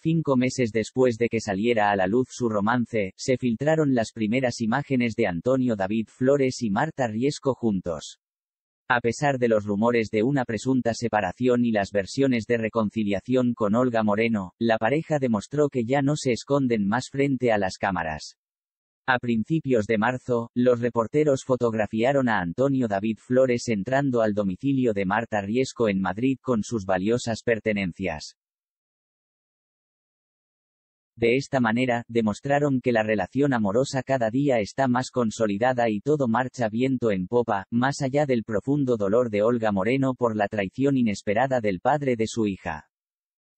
Cinco meses después de que saliera a la luz su romance, se filtraron las primeras imágenes de Antonio David Flores y Marta Riesco juntos. A pesar de los rumores de una presunta separación y las versiones de reconciliación con Olga Moreno, la pareja demostró que ya no se esconden más frente a las cámaras. A principios de marzo, los reporteros fotografiaron a Antonio David Flores entrando al domicilio de Marta Riesco en Madrid con sus valiosas pertenencias. De esta manera, demostraron que la relación amorosa cada día está más consolidada y todo marcha viento en popa, más allá del profundo dolor de Olga Moreno por la traición inesperada del padre de su hija.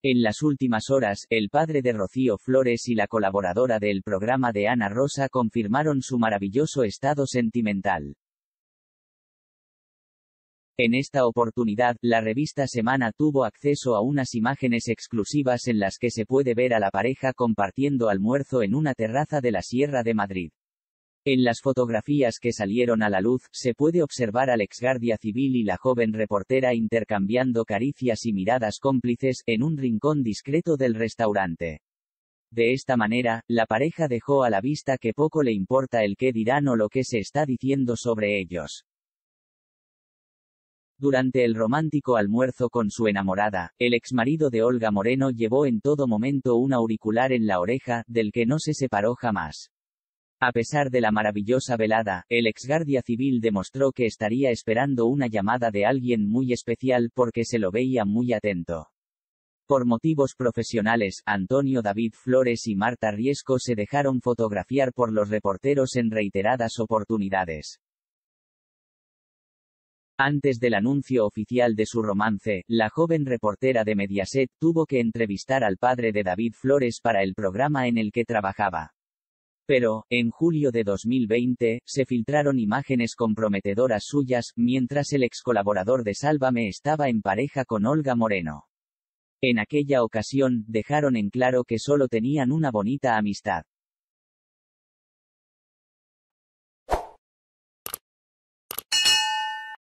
En las últimas horas, el padre de Rocío Flores y la colaboradora del programa de Ana Rosa confirmaron su maravilloso estado sentimental. En esta oportunidad, la revista Semana tuvo acceso a unas imágenes exclusivas en las que se puede ver a la pareja compartiendo almuerzo en una terraza de la Sierra de Madrid. En las fotografías que salieron a la luz, se puede observar al ex guardia civil y la joven reportera intercambiando caricias y miradas cómplices en un rincón discreto del restaurante. De esta manera, la pareja dejó a la vista que poco le importa el qué dirán o lo que se está diciendo sobre ellos. Durante el romántico almuerzo con su enamorada, el exmarido de Olga Moreno llevó en todo momento un auricular en la oreja, del que no se separó jamás. A pesar de la maravillosa velada, el exguardia civil demostró que estaría esperando una llamada de alguien muy especial porque se lo veía muy atento. Por motivos profesionales, Antonio David Flores y Marta Riesco se dejaron fotografiar por los reporteros en reiteradas oportunidades. Antes del anuncio oficial de su romance, la joven reportera de Mediaset tuvo que entrevistar al padre de David Flores para el programa en el que trabajaba. Pero, en julio de 2020, se filtraron imágenes comprometedoras suyas, mientras el ex colaborador de Sálvame estaba en pareja con Olga Moreno. En aquella ocasión, dejaron en claro que solo tenían una bonita amistad.